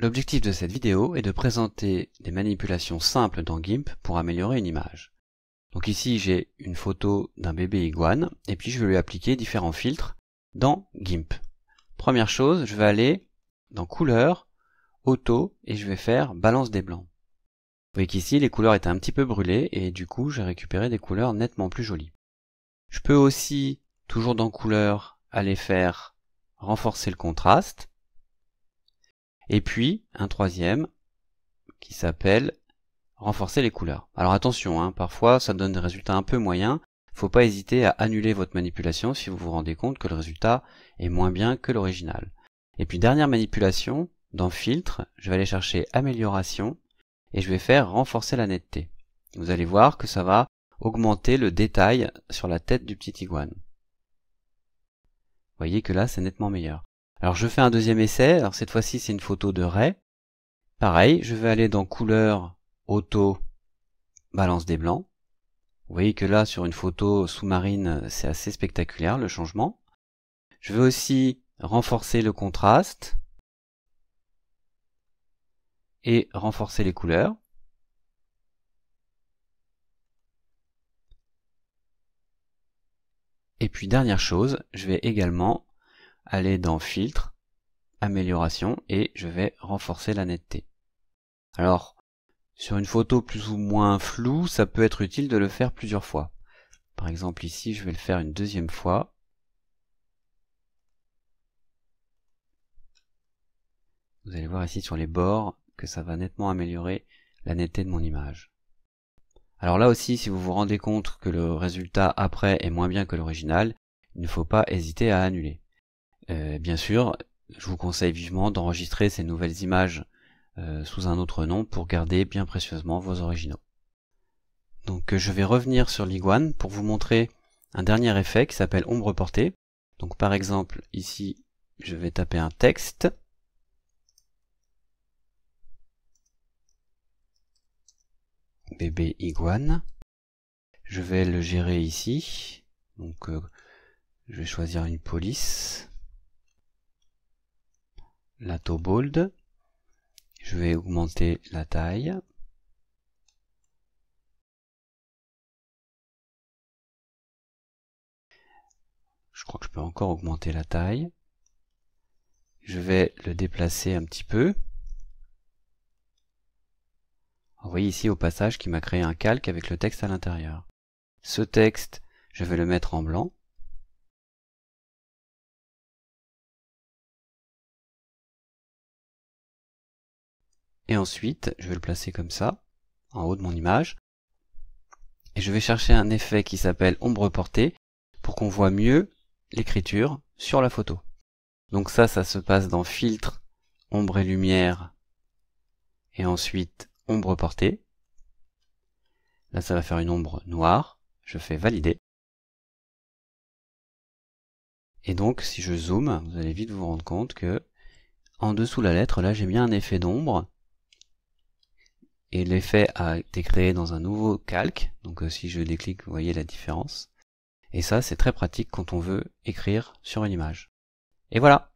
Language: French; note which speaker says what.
Speaker 1: L'objectif de cette vidéo est de présenter des manipulations simples dans GIMP pour améliorer une image. Donc ici j'ai une photo d'un bébé iguane et puis je vais lui appliquer différents filtres dans GIMP. Première chose, je vais aller dans couleurs, auto et je vais faire balance des blancs. Vous voyez qu'ici les couleurs étaient un petit peu brûlées et du coup j'ai récupéré des couleurs nettement plus jolies. Je peux aussi, toujours dans couleurs, aller faire renforcer le contraste et puis, un troisième, qui s'appelle renforcer les couleurs. Alors attention, hein, parfois ça donne des résultats un peu moyens. Faut pas hésiter à annuler votre manipulation si vous vous rendez compte que le résultat est moins bien que l'original. Et puis dernière manipulation, dans filtre, je vais aller chercher amélioration et je vais faire renforcer la netteté. Vous allez voir que ça va augmenter le détail sur la tête du petit iguane. Vous voyez que là c'est nettement meilleur. Alors je fais un deuxième essai, alors cette fois-ci c'est une photo de Ray. Pareil, je vais aller dans couleur, auto, balance des blancs. Vous voyez que là sur une photo sous-marine c'est assez spectaculaire le changement. Je vais aussi renforcer le contraste et renforcer les couleurs. Et puis dernière chose, je vais également aller dans filtre, amélioration, et je vais renforcer la netteté. Alors, sur une photo plus ou moins floue, ça peut être utile de le faire plusieurs fois. Par exemple ici, je vais le faire une deuxième fois. Vous allez voir ici sur les bords que ça va nettement améliorer la netteté de mon image. Alors là aussi, si vous vous rendez compte que le résultat après est moins bien que l'original, il ne faut pas hésiter à annuler. Euh, bien sûr, je vous conseille vivement d'enregistrer ces nouvelles images euh, sous un autre nom pour garder bien précieusement vos originaux. Donc euh, je vais revenir sur l'iguane pour vous montrer un dernier effet qui s'appelle ombre portée. Donc par exemple ici je vais taper un texte. bébé iguane. Je vais le gérer ici. Donc je vais choisir une police la Bold, Je vais augmenter la taille. Je crois que je peux encore augmenter la taille. Je vais le déplacer un petit peu. Vous voyez ici au passage qui m'a créé un calque avec le texte à l'intérieur. Ce texte, je vais le mettre en blanc. Et ensuite, je vais le placer comme ça, en haut de mon image. Et je vais chercher un effet qui s'appelle ombre portée pour qu'on voit mieux l'écriture sur la photo. Donc ça, ça se passe dans filtre, ombre et lumière, et ensuite ombre portée. Là, ça va faire une ombre noire. Je fais valider. Et donc, si je zoome, vous allez vite vous rendre compte que en dessous la lettre, là, j'ai bien un effet d'ombre et l'effet a été créé dans un nouveau calque. Donc euh, si je déclique, vous voyez la différence. Et ça, c'est très pratique quand on veut écrire sur une image. Et voilà